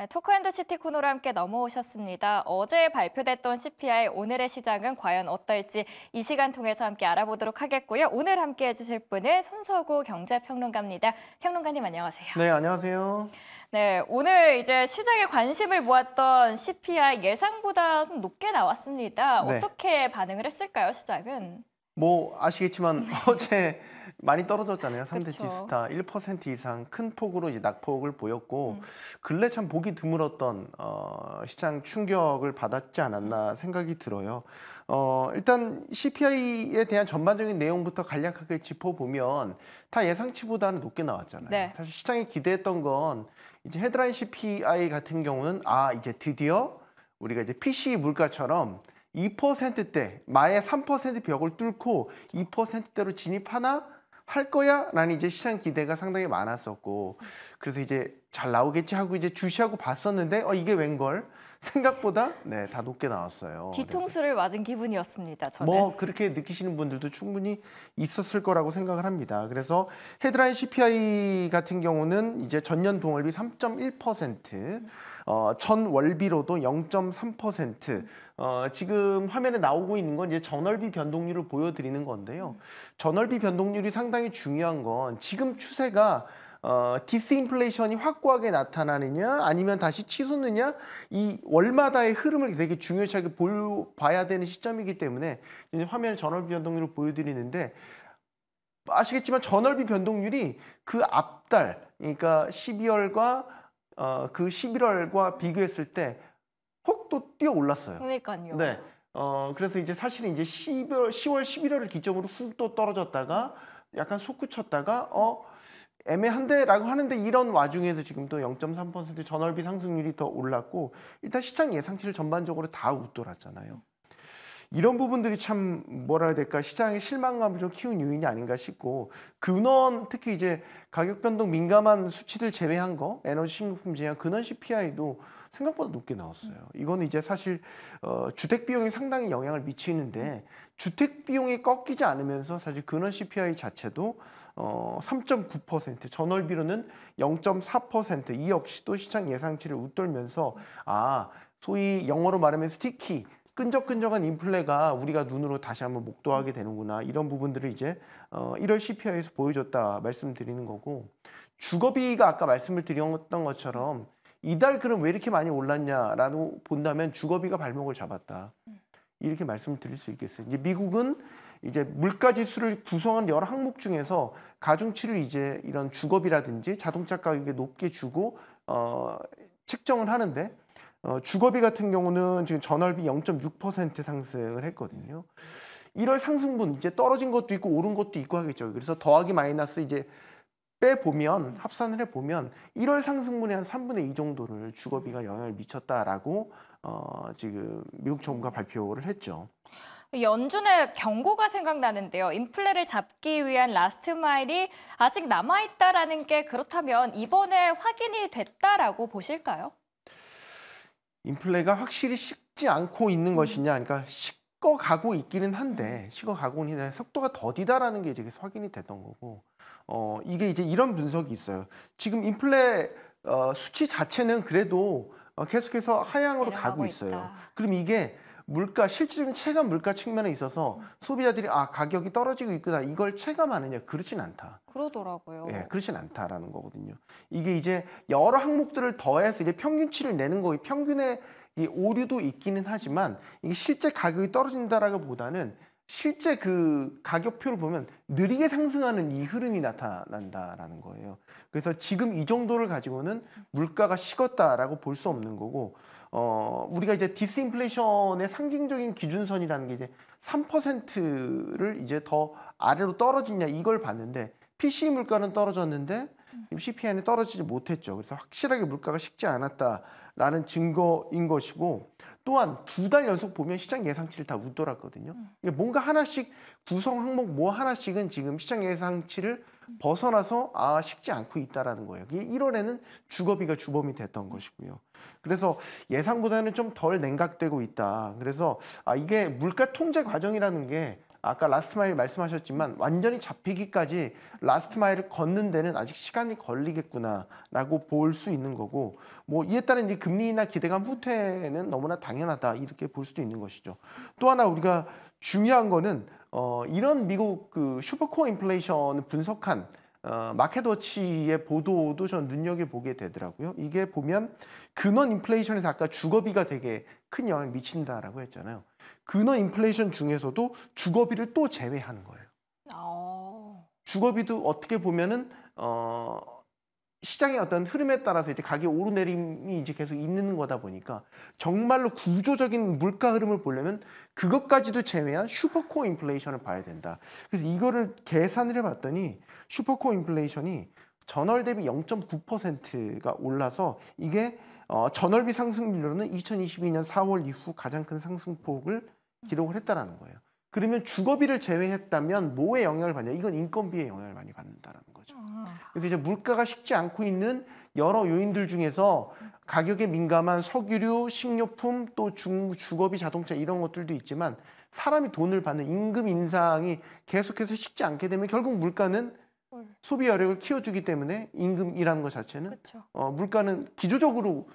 네, 토크앤더시티 코너로 함께 넘어오셨습니다. 어제 발표됐던 CPI 오늘의 시장은 과연 어떨지 이 시간 통해서 함께 알아보도록 하겠고요. 오늘 함께 해주실 분은 손서구 경제평론가입니다. 평론가님 안녕하세요. 네, 안녕하세요. 네, 오늘 이제 시장의 관심을 모았던 CPI 예상보다 높게 나왔습니다. 네. 어떻게 반응을 했을까요, 시장은? 뭐 아시겠지만 네. 어제 많이 떨어졌잖아요. 3대 지스타 1% 이상 큰 폭으로 이제 낙폭을 보였고 음. 근래 참 보기 드물었던 어, 시장 충격을 받았지 않았나 생각이 들어요. 어, 일단 CPI에 대한 전반적인 내용부터 간략하게 짚어보면 다 예상치보다는 높게 나왔잖아요. 네. 사실 시장이 기대했던 건 이제 헤드라인 CPI 같은 경우는 아 이제 드디어 우리가 이제 PC 물가처럼 2%대 마의 3% 벽을 뚫고 2%대로 진입하나 할 거야? 라는 이제 시장 기대가 상당히 많았었고 그래서 이제 잘 나오겠지 하고 이제 주시하고 봤었는데 어 이게 웬걸 생각보다 네, 다 높게 나왔어요. 네, 뒤통수를 맞은 기분이었습니다. 저는. 뭐 그렇게 느끼시는 분들도 충분히 있었을 거라고 생각을 합니다. 그래서 헤드라인 CPI 같은 경우는 이제 전년 동월비 3.1%, 어, 전 월비로도 0.3%. 어, 지금 화면에 나오고 있는 건 이제 전월비 변동률을 보여드리는 건데요. 전월비 변동률이 상당히 중요한 건 지금 추세가 어, 디스인플레이션이 확고하게 나타나느냐 아니면 다시 치솟느냐 이 월마다의 흐름을 되게 중요하게 시 볼, 봐야 되는 시점이기 때문에 화면에 전월비 변동률을 보여드리는데 아시겠지만 전월비 변동률이 그 앞달 그러니까 12월과 어, 그 11월과 비교했을 때 폭도 뛰어 올랐어요. 그러니까요. 네. 어, 그래서 이제 사실은 이제 10월, 10월, 11월을 기점으로 훅또 떨어졌다가 약간 솟구쳤다가 어, 애매한데라고 하는데 이런 와중에서 지금 또0.3% 전월비 상승률이 더 올랐고 일단 시장 예상치를 전반적으로 다 웃돌았잖아요. 이런 부분들이 참 뭐라 해야 될까 시장의 실망감을 좀 키운 요인이 아닌가 싶고 근원 특히 이제 가격 변동 민감한 수치들 제외한 거 에너지 신부품 제외한 근원 CPI도 생각보다 높게 나왔어요. 이거는 이제 사실 어, 주택 비용이 상당히 영향을 미치는데 주택 비용이 꺾이지 않으면서 사실 근원 CPI 자체도 어, 3.9%, 전월비로는 0.4%, 이 역시도 시장 예상치를 웃돌면서 아, 소위 영어로 말하면 스티키, 끈적끈적한 인플레가 우리가 눈으로 다시 한번 목도하게 되는구나 이런 부분들을 이제 어 1월 CPI에서 보여줬다 말씀드리는 거고 주거비가 아까 말씀을 드렸던 것처럼 이달 그럼 왜 이렇게 많이 올랐냐라고 본다면 주거비가 발목을 잡았다 이렇게 말씀드릴 을수 있겠어요. 이제 미국은 이제 물가 지수를 구성한 여러 항목 중에서 가중치를 이제 이런 주거비라든지 자동차 가격에 높게 주고 어 책정을 하는데 어 주거비 같은 경우는 지금 전월비 0.6% 상승을 했거든요. 1월 상승분 이제 떨어진 것도 있고 오른 것도 있고 하겠죠. 그래서 더하기 마이너스 이제 빼보면 합산을 해보면 1월 상승분의 한 3분의 2 정도를 주거비가 영향을 미쳤다라고 어, 지금 미국 정부가 발표를 했죠. 연준의 경고가 생각나는데요. 인플레를 잡기 위한 라스트 마일이 아직 남아있다라는 게 그렇다면 이번에 확인이 됐다라고 보실까요? 인플레가 확실히 식지 않고 있는 음. 것이냐, 그러니까 식어가고 있기는 한데 식어가고있는 속도가 더디다라는 게 이제 확인이 됐던 거고 어, 이게 이제 이런 분석이 있어요. 지금 인플레 어, 수치 자체는 그래도 어, 계속해서 하향으로 가고 있어요. 있다. 그럼 이게 물가 실질적인 체감 물가 측면에 있어서 소비자들이 아 가격이 떨어지고 있구나 이걸 체감하느냐 그렇진 않다. 그러더라고요. 예, 그렇진 않다라는 거거든요. 이게 이제 여러 항목들을 더해서 이제 평균치를 내는 거의 평균의 이 오류도 있기는 하지만 이게 실제 가격이 떨어진다라기보다는 실제 그 가격표를 보면 느리게 상승하는 이 흐름이 나타난다라는 거예요. 그래서 지금 이 정도를 가지고는 물가가 식었다라고 볼 수 없는 거고 어, 우리가 이제 디스인플레이션의 상징적인 기준선이라는 게 이제 3%를 이제 더 아래로 떨어지냐 이걸 봤는데 p c 물가는 떨어졌는데 음. CPI는 떨어지지 못했죠. 그래서 확실하게 물가가 식지 않았다라는 증거인 것이고 또한 두 달 연속 보면 시장 예상치를 다 웃돌았거든요. 음. 뭔가 하나씩 구성 항목 뭐 하나씩은 지금 시장 예상치를 벗어나서 아 식지 않고 있다라는 거예요. 1월에는 주거비가 주범이 됐던 것이고요. 그래서 예상보다는 좀 덜 냉각되고 있다. 그래서 아 이게 물가 통제 과정이라는 게 아까 라스트 마일 말씀하셨지만 완전히 잡히기까지 라스트 마일을 걷는 데는 아직 시간이 걸리겠구나라고 볼 수 있는 거고 뭐 이에 따른 이제 금리나 기대감 후퇴는 너무나 당연하다 이렇게 볼 수도 있는 것이죠. 또 하나 우리가 중요한 거는 어, 이런 미국 그 슈퍼코어 인플레이션 분석한 어, 마켓워치의 보도도 전 눈여겨보게 되더라고요. 이게 보면 근원 인플레이션에서 아까 주거비가 되게 큰 영향을 미친다라고 했잖아요. 근원 인플레이션 중에서도 주거비를 또 제외하는 거예요. 어. 주거비도 어떻게 보면은 어, 시장의 어떤 흐름에 따라서 이제 가격 오르내림이 이제 계속 있는 거다 보니까 정말로 구조적인 물가 흐름을 보려면 그것까지도 제외한 슈퍼코어 인플레이션을 봐야 된다. 그래서 이거를 계산을 해봤더니 슈퍼코어 인플레이션이 전월 대비 0.9%가 올라서 이게 어, 전월비 상승률로는 2022년 4월 이후 가장 큰 상승폭을 기록을 했다라는 거예요. 그러면 주거비를 제외했다면 뭐에 영향을 받냐? 이건 인건비에 영향을 많이 받는다는 거죠. 그래서 이제 물가가 식지 않고 있는 여러 요인들 중에서 가격에 민감한 석유류, 식료품, 또 중, 주거비, 자동차 이런 것들도 있지만 사람이 돈을 받는 임금 인상이 계속해서 식지 않게 되면 결국 물가는 소비 여력을 키워주기 때문에 임금이라는 것 자체는 어, 물가는 기조적으로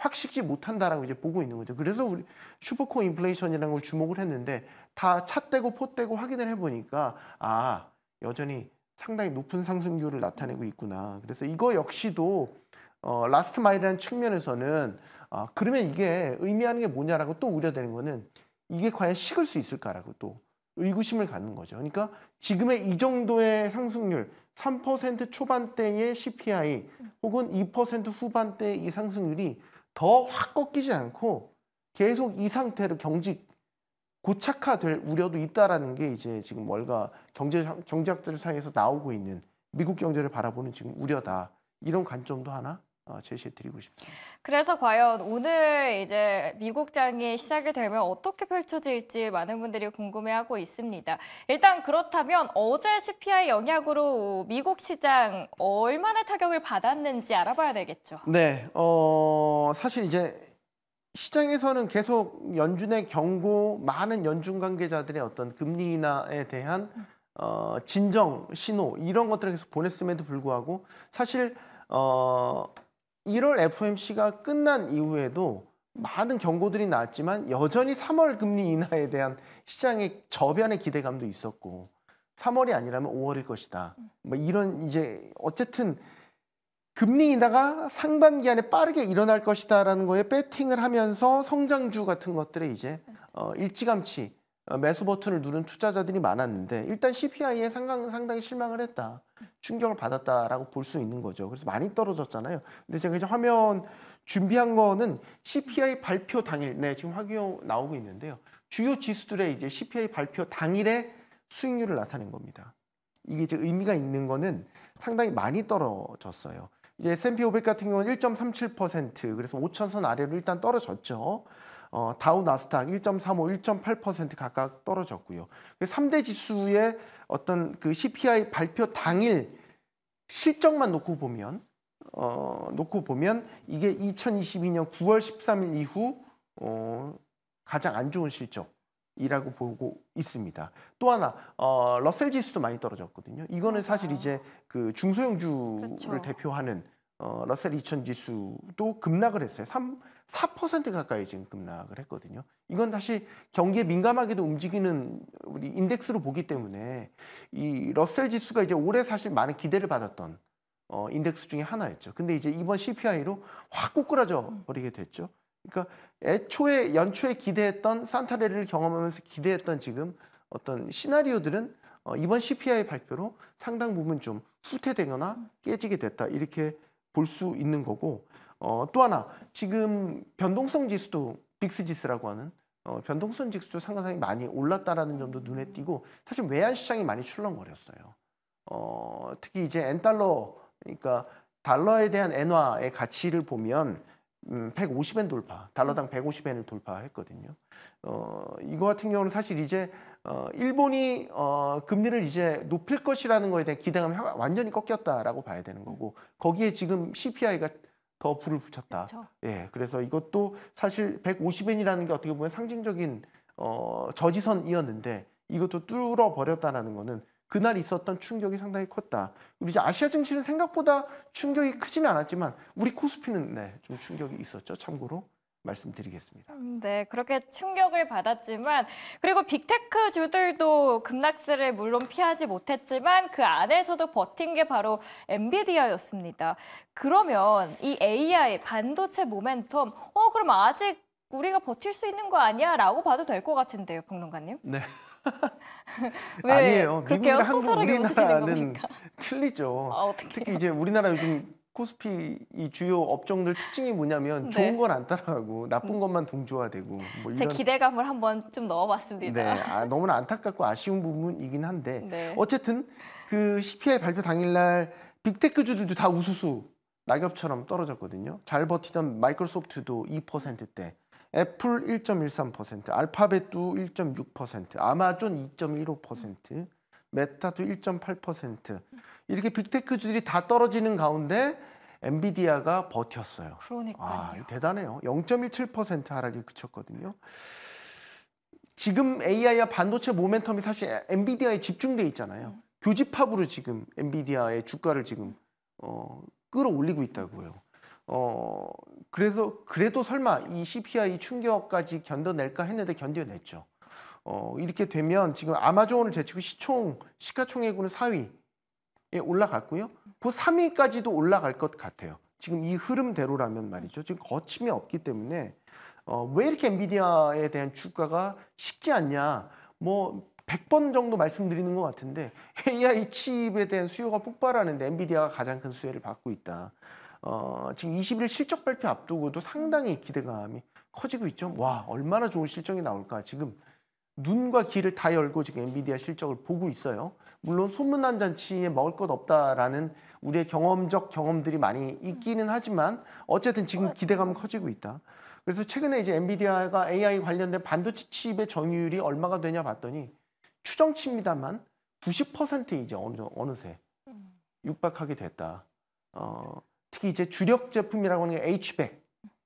확 식지 못한다라고 이제 보고 있는 거죠. 그래서 우리 슈퍼코 인플레이션이라는 걸 주목을 했는데 다 차떼고포떼고 확인을 해보니까 아 여전히 상당히 높은 상승률을 나타내고 있구나. 그래서 이거 역시도 어, 라스트 마일이라는 측면에서는 아, 그러면 이게 의미하는 게 뭐냐라고 또 우려되는 거는 이게 과연 식을 수 있을까라고 또 의구심을 갖는 거죠. 그러니까 지금의 이 정도의 상승률, 3% 초반대의 CPI 혹은 2% 후반대의 이 상승률이 더확 꺾이지 않고 계속 이 상태로 경직 고착화될 우려도 있다라는 게 이제 지금 월가 경제 경제학들 사이에서 나오고 있는 미국 경제를 바라보는 지금 우려다 이런 관점도 하나 어, 제시해드리고 싶습니다. 그래서 과연 오늘 이제 미국장이 시작이 되면 어떻게 펼쳐질지 많은 분들이 궁금해하고 있습니다. 일단 그렇다면 어제 CPI 영향으로 미국 시장 얼마나 타격을 받았는지 알아봐야 되겠죠. 네, 어, 사실 이제 시장에서는 계속 연준의 경고, 많은 연준 관계자들의 어떤 금리 인하에 대한 어, 진정 신호 이런 것들을 계속 보냈음에도 불구하고 사실 어, 1월 FOMC가 끝난 이후에도 많은 경고들이 나왔지만 여전히 3월 금리 인하에 대한 시장의 저변의 기대감도 있었고 3월이 아니라면 5월일 것이다. 뭐 이런 이제 어쨌든 금리 인하가 상반기 안에 빠르게 일어날 것이다라는 거에 배팅을 하면서 성장주 같은 것들에 이제 어 일찌감치 어, 매수 버튼을 누른 투자자들이 많았는데 일단 CPI에 상당, 상당히 실망을 했다. 충격을 받았다라고 볼 수 있는 거죠. 그래서 많이 떨어졌잖아요. 근데 제가 이제 화면 준비한 거는 CPI 발표 당일, 네, 지금 확인 나오고 있는데요. 주요 지수들의 이제 CPI 발표 당일에 수익률을 나타낸 겁니다. 이게 이제 의미가 있는 거는 상당히 많이 떨어졌어요. 이제 S&P 500 같은 경우는 1.37% 그래서 5천선 아래로 일단 떨어졌죠. 어, 다우 나스닥 1.35, 1.8% 각각 떨어졌고요. 3대 그 지수의 어떤 그 CPI 발표 당일 실적만 놓고 보면 어, 놓고 보면 이게 2022년 9월 13일 이후 어, 가장 안 좋은 실적 이라고 보고 있습니다. 또 하나 어, 러셀 지수도 많이 떨어졌거든요. 이거는 사실 아. 이제 그 중소형주를 그렇죠. 대표하는 어, 러셀 2000 지수도 급락을 했어요. 3, 4% 가까이 지금 급락을 했거든요. 이건 다시 경기에 민감하게도 움직이는 우리 인덱스로 보기 때문에 이 러셀 지수가 이제 올해 사실 많은 기대를 받았던 어, 인덱스 중에 하나였죠. 근데 이제 이번 CPI로 확 꼬꾸라져 버리게 됐죠. 그러니까 애초에 연초에 기대했던 산타레를 경험하면서 기대했던 지금 어떤 시나리오들은 어, 이번 CPI 발표로 상당 부분 좀 후퇴되거나 깨지게 됐다. 이렇게 볼수 있는 거고 어, 또 하나 지금 변동성 지수도 빅스지수라고 하는 어, 변동성 지수도 상가상이 많이 올랐다라는 점도 눈에 띄고 사실 외환 시장이 많이 출렁거렸어요. 어, 특히 이제 N 달러 그러니까 달러에 대한 엔화의 가치를 보면 음, 150엔 돌파, 달러당 150엔을 돌파했거든요. 어, 이거 같은 경우는 사실 이제 어, 일본이 어, 금리를 이제 높일 것이라는 거에 대한 기대감이 완전히 꺾였다라고 봐야 되는 거고 거기에 지금 CPI가 더 불을 붙였다. 그렇죠. 예, 그래서 이것도 사실 150엔이라는 게 어떻게 보면 상징적인 어, 저지선이었는데 이것도 뚫어 버렸다라는 거는 그날 있었던 충격이 상당히 컸다. 우리 이제 아시아 증시는 생각보다 충격이 크지는 않았지만 우리 코스피는 네, 좀 충격이 있었죠. 참고로. 말씀드리겠습니다. 음, 네, 그렇게 충격을 받았지만 그리고 빅테크 주들도 급락세를 물론 피하지 못했지만 그 안에서도 버틴 게 바로 엔비디아였습니다. 그러면 이 AI 반도체 모멘텀 어 그럼 아직 우리가 버틸 수 있는 거 아니야라고 봐도 될 것 같은데요, 평론가님? 네. 아니에요. 미국이랑 한국, 우리나라는 겁니까? 틀리죠. 아, 특히 이제 우리나라 요즘 코스피 이 주요 업종들 특징이 뭐냐면 네. 좋은 건 안 따라가고 나쁜 것만 동조화되고 뭐 이런... 기대감을 한번 좀 넣어봤습니다. 네, 아, 너무나 안타깝고 아쉬운 부분이긴 한데 네. 어쨌든 그 CPI 발표 당일날 빅테크주들도 다 우수수 낙엽처럼 떨어졌거든요. 잘 버티던 마이크로소프트도 2%대, 애플 1.13%, 알파벳도 1.6%, 아마존 2.15%, 메타도 1.8%. 이렇게 빅테크주들이 다 떨어지는 가운데 엔비디아가 버텼어요. 그러니까요. 아, 대단해요. 0.17% 하락에 그쳤거든요. 지금 AI와 반도체 모멘텀이 사실 엔비디아에 집중돼 있잖아요. 음. 교집합으로 지금 엔비디아의 주가를 지금 어, 끌어올리고 있다고요. 어, 그래서 그래도 설마 이 CPI 충격까지 견뎌낼까 했는데 견뎌냈죠. 어, 이렇게 되면 지금 아마존을 제치고 시총 시가총액으로 4위 예, 올라갔고요. 그 3위까지도 올라갈 것 같아요. 지금 이 흐름대로라면 말이죠. 지금 거침이 없기 때문에 어, 왜 이렇게 엔비디아에 대한 주가가 쉽지 않냐. 뭐 100번 정도 말씀드리는 것 같은데 AI 칩에 대한 수요가 폭발하는데 엔비디아가 가장 큰 수혜를 받고 있다. 어, 지금 20일 실적 발표 앞두고도 상당히 기대감이 커지고 있죠. 와 얼마나 좋은 실적이 나올까 지금 눈과 귀를 다 열고 지금 엔비디아 실적을 보고 있어요. 물론 소문난 잔치에 먹을 것 없다라는 우리의 경험적 경험들이 많이 있기는 하지만 어쨌든 지금 기대감은 커지고 있다. 그래서 최근에 이제 엔비디아가 AI 관련된 반도체 칩의 점유율이 얼마가 되냐 봤더니 추정치입니다만 90% 이제 어느 어느새 육박하게 됐다. 어, 특히 이제 주력 제품이라고 하는 게 H100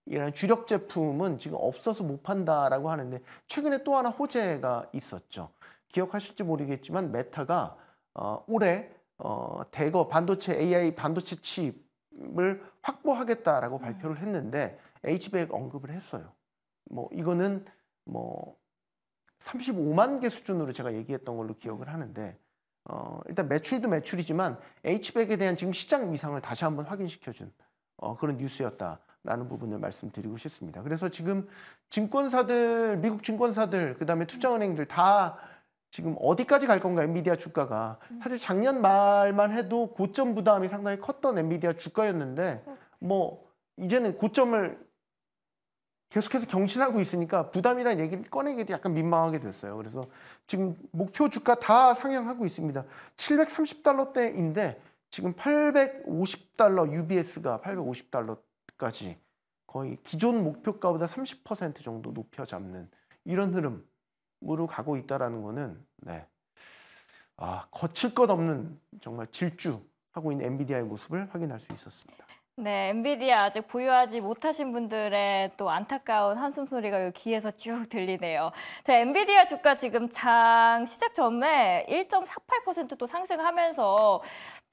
이런 주력 제품은 지금 없어서 못 판다라고 하는데 최근에 또 하나 호재가 있었죠. 기억하실지 모르겠지만 메타가 어, 올해 어, 대거 반도체 AI 반도체 칩을 확보하겠다라고 음. 발표를 했는데 HBEC 언급을 했어요. 뭐 이거는 뭐 35만 개 수준으로 제가 얘기했던 걸로 기억을 하는데 어, 일단 매출도 매출이지만 HBEC에 대한 지금 시장 위상을 다시 한번 확인시켜준 어, 그런 뉴스였다. 라는 부분을 말씀드리고 싶습니다. 그래서 지금 증권사들, 미국 증권사들, 그 다음에 투자은행들 다 지금 어디까지 갈 건가 엔비디아 주가가 음. 사실 작년 말만 해도 고점 부담이 상당히 컸던 엔비디아 주가였는데 음. 뭐 이제는 고점을 계속해서 경신하고 있으니까 부담이라는 얘기를 꺼내기도 약간 민망하게 됐어요. 그래서 지금 목표 주가 다 상향하고 있습니다. 730달러대인데 지금 850달러 UBS가 850달러 2030까지 거의 기존 목표가보다 30% 정도 높여 잡는 이런 흐름으로 가고 있다라는 거는 네. 아, 거칠 것 없는 정말 질주하고 있는 엔비디아의 모습을 확인할 수 있었습니다. 네, 엔비디아 아직 보유하지 못하신 분들의 또 안타까운 한숨 소리가 귀에서 쭉 들리네요. 자, 엔비디아 주가 지금 장 시작 전에 1.48%또 상승하면서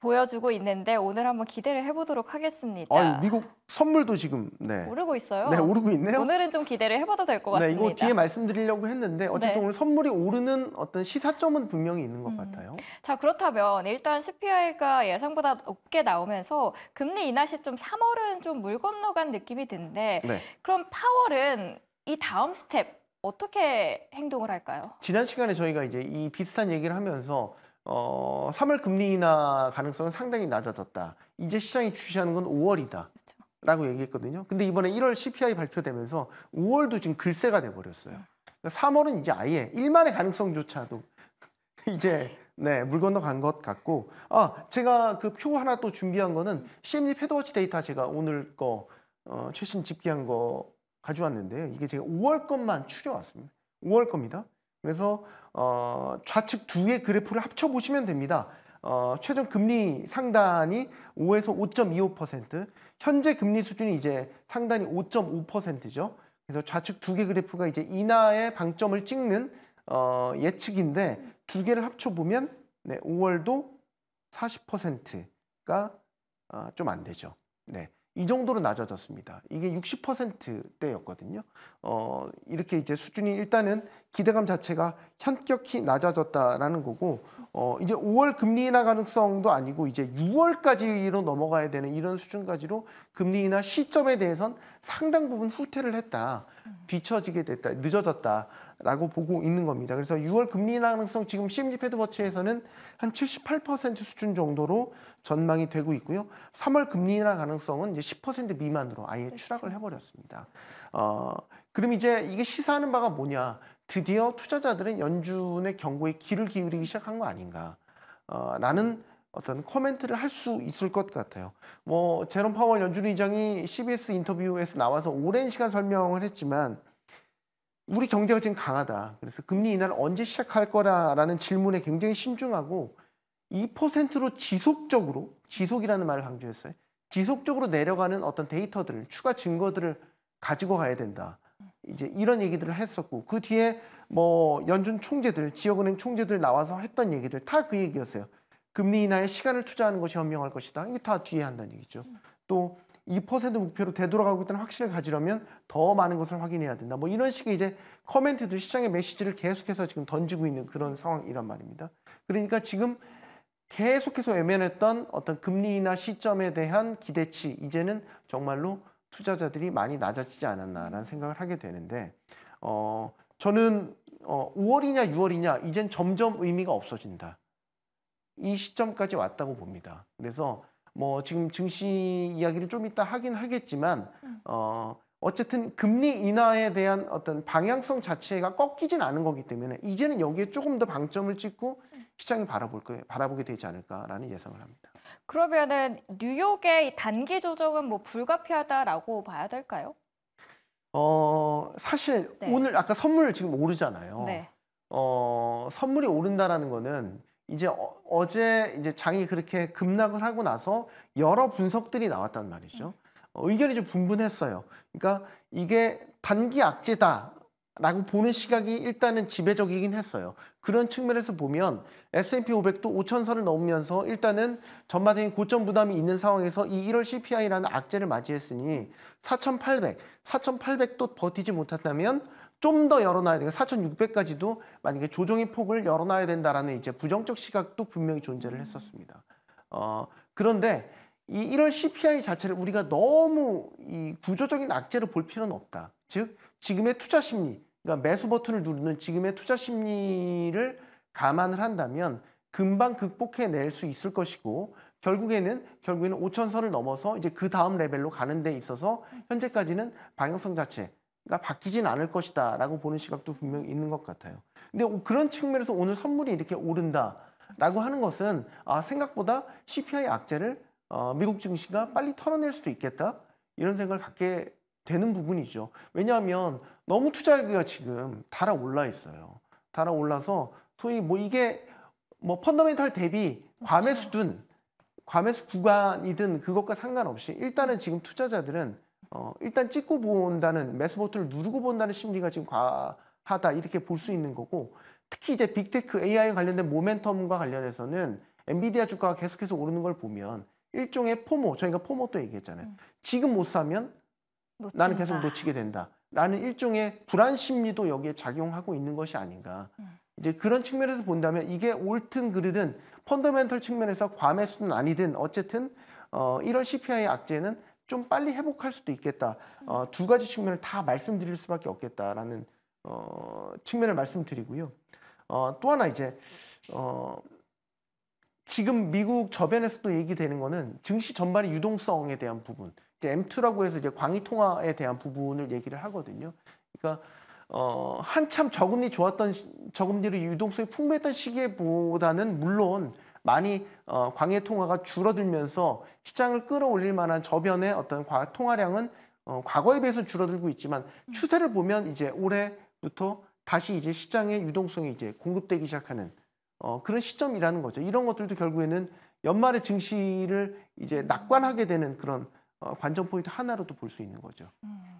보여주고 있는데 오늘 한번 기대를 해보도록 하겠습니다. 아 미국 선물도 지금 네. 오르고 있어요. 네, 오르고 있네요. 오늘은 좀 기대를 해봐도 될 것 같습니다. 네, 이거 뒤에 말씀드리려고 했는데 어쨌든 네. 오늘 선물이 오르는 어떤 시사점은 분명히 있는 것 음. 같아요. 자, 그렇다면 일단 CPI가 예상보다 높게 나오면서 금리 인하 시점 3월은 좀 물 건너간 느낌이 드는데 네. 그럼 파월은 이 다음 스텝 어떻게 행동을 할까요? 지난 시간에 저희가 이제 이 비슷한 얘기를 하면서 어, 3월 금리 인하 가능성은 상당히 낮아졌다. 이제 시장이 주시하는 건 5월이다. 라고 얘기했거든요. 근데 이번에 1월 CPI 발표되면서 5월도 지금 글쎄가 돼버렸어요. 3월은 음. 그러니까 이제 아예 1만의 가능성조차도 이제 네, 물 건너 간것 같고 아 제가 그 표 하나 또 준비한 거는 CMD 패드워치 데이터 제가 오늘 거 어, 최신 집계한 거 가져왔는데요. 이게 제가 5월 것만 추려왔습니다. 5월 겁니다. 그래서 어, 좌측 두 개 그래프를 합쳐 보시면 됩니다. 어, 최종 금리 상단이 5에서 5.25%, 현재 금리 수준이 이제 상단이 5.5%죠. 그래서 좌측 두 개 그래프가 이제 인하의 방점을 찍는 어, 예측인데 두 개를 합쳐 보면 네, 5월도 40%가 어, 좀안 되죠. 네. 이 정도로 낮아졌습니다. 이게 60%대였거든요. 어, 이렇게 이제 수준이 일단은 기대감 자체가 현격히 낮아졌다라는 거고, 어, 이제 5월 금리 인하 가능성도 아니고, 이제 6월까지로 넘어가야 되는 이런 수준까지로 금리 인하 시점에 대해선 상당 부분 후퇴를 했다. 뒤처지게 됐다, 늦어졌다라고 보고 있는 겁니다. 그래서 6월 금리 인하 가능성 지금 CMD 패드워치에서는 한 78% 수준 정도로 전망이 되고 있고요. 3월 금리 인하 가능성은 이제 10% 미만으로 아예 그렇죠. 추락을 해버렸습니다. 어, 그럼 이제 이게 시사하는 바가 뭐냐? 드디어 투자자들은 연준의 경고에 귀를 기울이기 시작한 거 아닌가? 어, 라는 어떤 코멘트를 할 수 있을 것 같아요. 뭐 제롬 파월 연준 의장이 CBS 인터뷰에서 나와서 오랜 시간 설명을 했지만 우리 경제가 지금 강하다. 그래서 금리 인하를 언제 시작할 거라라는 질문에 굉장히 신중하고 2%로 지속적으로 지속이라는 말을 강조했어요. 지속적으로 내려가는 어떤 데이터들을 추가 증거들을 가지고 가야 된다. 이제 이런 얘기들을 했었고 그 뒤에 뭐 연준 총재들 지역은행 총재들 나와서 했던 얘기들 다 그 얘기였어요. 금리 인하에 시간을 투자하는 것이 현명할 것이다. 이게 다 뒤에 한다는 얘기죠. 또 2% 목표로 되돌아가고 있다는 확신을 가지려면 더 많은 것을 확인해야 된다. 뭐 이런 식의 이제 커멘트들 시장의 메시지를 계속해서 지금 던지고 있는 그런 상황이란 말입니다. 그러니까 지금 계속해서 외면했던 어떤 금리 인하 시점에 대한 기대치 이제는 정말로 투자자들이 많이 낮아지지 않았나라는 생각을 하게 되는데 어 저는 어 5월이냐 6월이냐 이젠 점점 의미가 없어진다. 이 시점까지 왔다고 봅니다. 그래서 뭐 지금 증시 이야기를 좀 이따 하긴 하겠지만 음. 어 어쨌든 금리 인하에 대한 어떤 방향성 자체가 꺾이진 않은 거기 때문에 이제는 여기에 조금 더 방점을 찍고 음. 시장이 바라볼 거예요. 바라보게 되지 않을까라는 예상을 합니다. 그러면은 뉴욕의 단기 조정은 뭐 불가피하다라고 봐야 될까요? 어 사실 네. 오늘 아까 선물 지금 오르잖아요. 네. 어 선물이 오른다라는 거는 이제 어, 제 이제 장이 그렇게 급락을 하고 나서 여러 분석들이 나왔단 말이죠. 어, 의견이 좀 분분했어요. 그러니까 이게 단기 악재다. 라고 보는 시각이 일단은 지배적이긴 했어요. 그런 측면에서 보면 S&P 500도 5천선을 넘으면서 일단은 전반적인 고점 부담이 있는 상황에서 이 1월 CPI라는 악재를 맞이했으니 4,800, 4,800도 버티지 못했다면 좀더 열어놔야 되고 4,600까지도 만약에 조정의 폭을 열어놔야 된다라는 이제 부정적 시각도 분명히 존재를 음. 했었습니다. 어, 그런데 이 1월 CPI 자체를 우리가 너무 이 구조적인 악재로 볼 필요는 없다. 즉 지금의 투자 심리, 그러니까 매수 버튼을 누르는 지금의 투자 심리를 감안을 한다면 금방 극복해낼 수 있을 것이고 결국에는 결국에는 5천선을 넘어서 이제 그 다음 레벨로 가는 데 있어서 음. 현재까지는 방향성 자체 바뀌진 않을 것이다 라고 보는 시각도 분명히 있는 것 같아요. 근데 그런 측면에서 오늘 선물이 이렇게 오른다 라고 하는 것은 아, 생각보다 CPI 악재를 어, 미국 증시가 빨리 털어낼 수도 있겠다 이런 생각을 갖게 되는 부분이죠. 왜냐하면 너무 투자가 지금 달아올라 있어요. 달아올라서 소위 뭐 이게 뭐 펀더멘털 대비 과매수든 과매수 구간이든 그것과 상관없이 일단은 지금 투자자들은 어, 일단 찍고 본다는 매수 버튼을 누르고 본다는 심리가 지금 과하다 이렇게 볼 수 있는 거고 특히 이제 빅테크 AI 관련된 모멘텀과 관련해서는 엔비디아 주가가 계속해서 오르는 걸 보면 일종의 포모 저희가 포모 또 얘기했잖아요. 음. 지금 못 사면 놓친다. 나는 계속 놓치게 된다. 라는 일종의 불안 심리도 여기에 작용하고 있는 것이 아닌가. 음. 이제 그런 측면에서 본다면 이게 옳든 그르든 펀더멘털 측면에서 과매수는 아니든 어쨌든 어 1월 CPI 악재는 좀 빨리 회복할 수도 있겠다. 어, 두 가지 측면을 다 말씀드릴 수밖에 없겠다라는 어, 측면을 말씀드리고요. 어, 또 하나 이제 어, 지금 미국 저변에서도 얘기되는 거는 증시 전반의 유동성에 대한 부분, 이제 M2라고 해서 이제 광의 통화에 대한 부분을 얘기를 하거든요. 그러니까 어, 한참 저금리 좋았던 저금리로 유동성이 풍부했던 시기보다는 물론 많이 어, 광해 통화가 줄어들면서 시장을 끌어올릴 만한 저변의 어떤 과, 통화량은 어, 과거에 비해서 줄어들고 있지만 음. 추세를 보면 이제 올해부터 다시 이제 시장의 유동성이 이제 공급되기 시작하는 어, 그런 시점이라는 거죠. 이런 것들도 결국에는 연말에 증시를 이제 음. 낙관하게 되는 그런 어, 관전 포인트 하나로도 볼 수 있는 거죠. 음.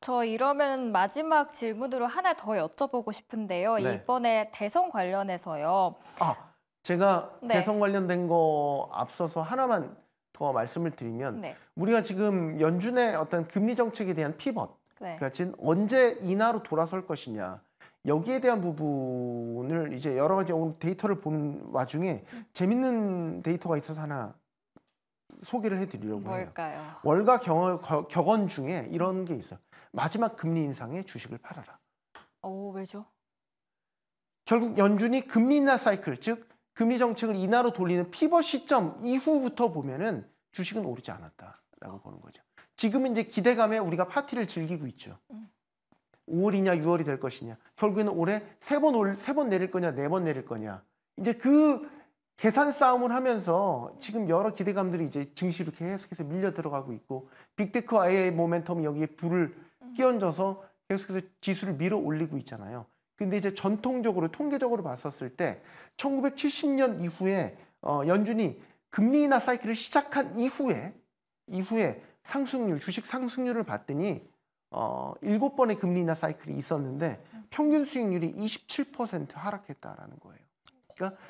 저 이러면 마지막 질문으로 하나 더 여쭤보고 싶은데요. 네. 이번에 대선 관련해서요. 아. 제가 네. 대선 관련된 거 앞서서 하나만 더 말씀을 드리면 네. 우리가 지금 연준의 어떤 금리 정책에 대한 피벗 네. 그러니까 지금 언제 인하로 돌아설 것이냐 여기에 대한 부분을 이제 여러 가지 데이터를 보는 와중에 음. 재밌는 데이터가 있어서 하나 소개를 해드리려고 뭘까요? 해요. 월가 경, 거, 격언 중에 이런 게 있어요. 마지막 금리 인상에 주식을 팔아라. 오 왜죠? 결국 연준이 금리 인하 사이클 즉 금리 정책을 인하로 돌리는 피벗 시점 이후부터 보면은 주식은 오르지 않았다라고 보는 거죠. 지금은 이제 기대감에 우리가 파티를 즐기고 있죠. 5월이냐 6월이 될 것이냐. 결국에는 올해 세 번 올 세 번 내릴 거냐 네 번 내릴 거냐. 이제 그 계산 싸움을 하면서 지금 여러 기대감들이 이제 증시로 계속해서 밀려 들어가고 있고 빅테크와의 모멘텀이 여기에 불을 끼얹어서 계속해서 지수를 밀어 올리고 있잖아요. 근데 이제 전통적으로 통계적으로 봤었을 때 1970년 이후에 어, 연준이 금리 인하 사이클을 시작한 이후에 이후에 상승률 주식 상승률을 봤더니 어 7번의 금리 인하 사이클이 있었는데 평균 수익률이 27% 하락했다라는 거예요. 그러니까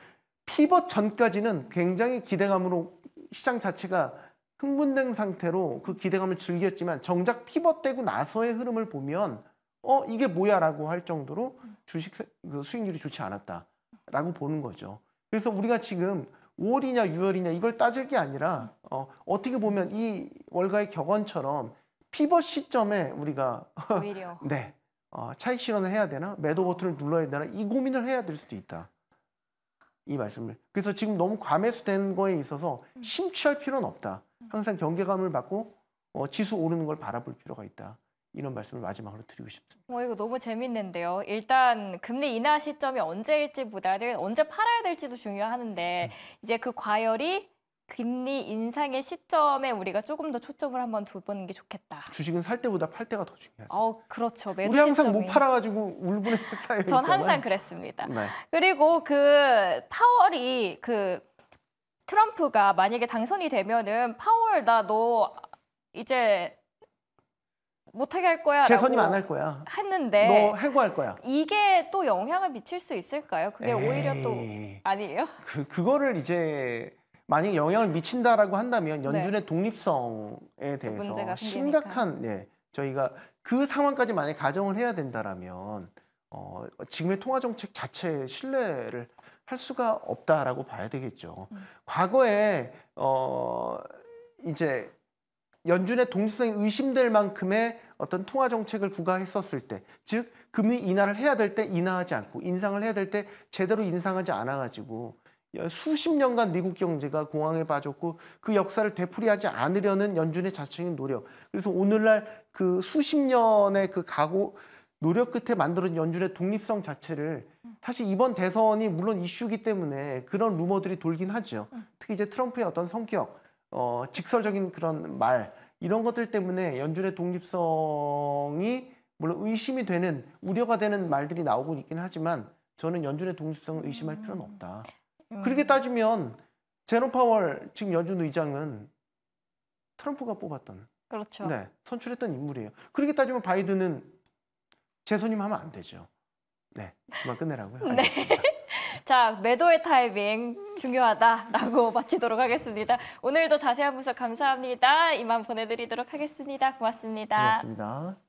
피벗 전까지는 굉장히 기대감으로 시장 자체가 흥분된 상태로 그 기대감을 즐겼지만 정작 피벗되고 나서의 흐름을 보면 어 이게 뭐야라고 할 정도로 주식 그 수익률이 좋지 않았다라고 보는 거죠. 그래서 우리가 지금 5월이냐 6월이냐 이걸 따질 게 아니라 어, 어떻게 보면 이 월가의 격언처럼 피벗 시점에 우리가 오히려 네 어, 차익 실현을 해야 되나 매도 버튼을 눌러야 되나 이 고민을 해야 될 수도 있다. 이 말씀을 그래서 지금 너무 과매수된 거에 있어서 심취할 필요는 없다. 항상 경계감을 받고 어, 지수 오르는 걸 바라볼 필요가 있다. 이런 말씀을 마지막으로 드리고 싶습니다. 어, 이거 너무 재밌는데요. 일단 금리 인하 시점이 언제일지보다는 언제 팔아야 될지도 중요하는데 음. 이제 그 과열이 금리 인상의 시점에 우리가 조금 더 초점을 한번 두보는 게 좋겠다. 주식은 살 때보다 팔 때가 더 중요하죠. 어, 그렇죠. 우리 항상 시점이. 못 팔아가지고 울분에 쌓여 전있잖아 항상 그랬습니다. 네. 그리고 그 파월이 그 트럼프가 만약에 당선이 되면은 파월 나너 이제 못하게 할 거야. 재선이안할 거야. 했는데 너 해고할 거야. 이게 또 영향을 미칠 수 있을까요? 그게 에이, 오히려 또 아니에요? 그 그거를 이제 만약 영향을 미친다라고 한다면 네. 연준의 네. 독립성에 대해서 심각한 예 저희가 그 상황까지 만약 가정을 해야 된다라면 어 지금의 통화 정책 자체의 신뢰를 할 수가 없다라고 봐야 되겠죠. 음. 과거에 어 이제 연준의 동수성이 의심될 만큼의 어떤 통화 정책을 부과했었을 때, 즉 금리 인하를 해야 될 때 인하하지 않고 인상을 해야 될 때 제대로 인상하지 않아 가지고 수십 년간 미국 경제가 공황에 빠졌고 그 역사를 되풀이하지 않으려는 연준의 자체적인 노력. 그래서 오늘날 그 수십 년의 그 각오 노력 끝에 만들어진 연준의 독립성 자체를 사실 이번 대선이 물론 이슈기 때문에 그런 루머들이 돌긴 하죠. 음. 특히 이제 트럼프의 어떤 성격 어, 직설적인 그런 말 이런 것들 때문에 연준의 독립성이 물론 의심이 되는 우려가 되는 말들이 나오고 있긴 하지만 저는 연준의 독립성을 의심할 음. 필요는 없다. 음. 그렇게 따지면 제롬 파월 지금 연준 의장은 트럼프가 뽑았던 그렇죠. 네, 선출했던 인물이에요. 그렇게 따지면 바이든은 재선임하면 안 되죠. 네, 그만 끝내라고요. 네. 알겠습니다. 네. 자, 매도의 타이밍 중요하다라고 마치도록 하겠습니다. 오늘도 자세한 분석 감사합니다. 이만 보내드리도록 하겠습니다. 고맙습니다. 고맙습니다.